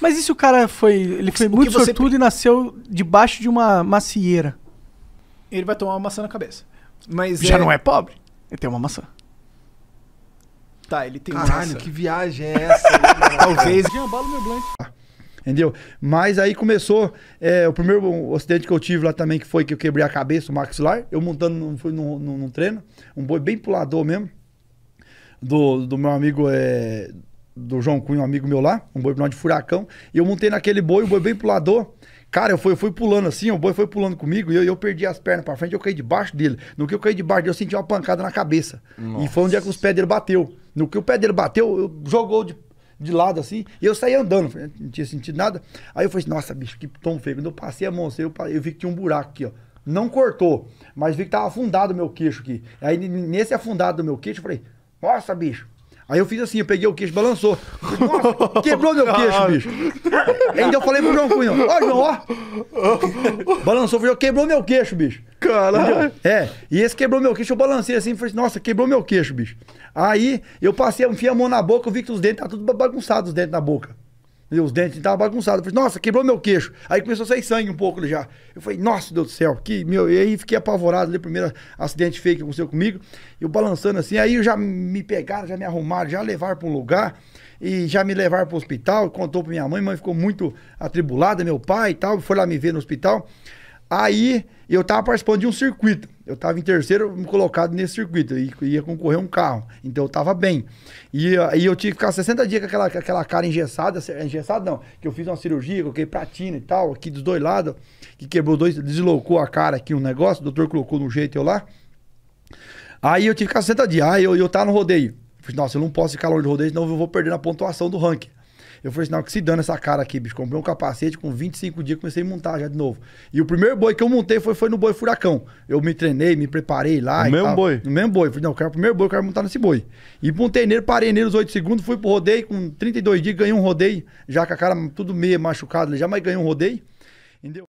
Mas e se o cara foi. Ele foi muito sortudo você... e nasceu debaixo de uma macieira? Ele vai tomar uma maçã na cabeça. Mas Já é... não é pobre? Ele tem uma maçã. Tá, ele tem Caralho, uma maçã. que viagem é essa? Talvez. Jambalo meu blank. Ah, entendeu? Mas aí começou é, o primeiro acidente que eu tive lá também, que foi que eu quebrei a cabeça, o maxilar. Eu montando fui num, num, num treino, um boi bem pulador mesmo, do, do meu amigo é, do João Cunha, um amigo meu lá, um boi de furacão, e eu montei naquele boi, o boi bem pulador. Cara, eu fui, eu fui pulando assim, o boi foi pulando comigo e eu, eu perdi as pernas pra frente, eu caí debaixo dele. No que eu caí debaixo dele, eu senti uma pancada na cabeça. Nossa. E foi onde dia é que os pés dele bateu. No que o pé dele bateu, eu, jogou de, de lado assim, e eu saí andando, não tinha sentido nada. Aí eu falei assim, nossa, bicho, que tom feio. Quando eu passei a mão assim, eu, eu vi que tinha um buraco aqui, ó. Não cortou, mas vi que tava afundado o meu queixo aqui. Aí nesse afundado do meu queixo, eu falei, nossa, bicho, Aí eu fiz assim, eu peguei o queixo, balançou. Nossa, quebrou meu queixo, bicho. Ainda eu falei pro João Cunha, ó, João, ó. Balançou, falei, quebrou meu queixo, bicho. Caralho. É, e esse quebrou meu queixo, eu balancei assim, falei, nossa, quebrou meu queixo, bicho. Aí eu passei, enfiei a mão na boca, eu vi que os dentes, tá tudo bagunçado os dentes na boca. E os dentes estavam bagunçados. falei, nossa, quebrou meu queixo. Aí começou a sair sangue um pouco já. Eu falei, nossa, Deus do céu, que meu. E aí fiquei apavorado ali, primeiro acidente feio que aconteceu comigo. Eu balançando assim. Aí já me pegaram, já me arrumaram, já levaram para um lugar e já me levaram para o hospital. Contou para minha mãe, mãe ficou muito atribulada, meu pai e tal. Foi lá me ver no hospital. Aí eu tava participando de um circuito eu estava em terceiro colocado nesse circuito e ia concorrer um carro. Então eu estava bem. E, aí eu tive que ficar 60 dias com aquela, aquela cara engessada, engessada não, que eu fiz uma cirurgia, coloquei platina e tal, aqui dos dois lados, que quebrou dois, deslocou a cara aqui um negócio, o doutor colocou no jeito eu lá. Aí eu tive que ficar 60 dias, aí eu, eu tava no rodeio. Falei, nossa, eu não posso ficar longe do rodeio, senão eu vou perder na pontuação do ranking. Eu falei assim, não, que se dando essa cara aqui, bicho. Comprei um capacete com 25 dias, comecei a montar já de novo. E o primeiro boi que eu montei foi, foi no boi furacão. Eu me treinei, me preparei lá. No mesmo tal. boi? No mesmo boi. Falei, não, eu quero o primeiro boi, eu quero montar nesse boi. E montei nele, parei nele os 8 segundos, fui pro rodeio, com 32 dias, ganhei um rodeio, já com a cara tudo meio machucado já, mais ganhei um rodeio. Entendeu?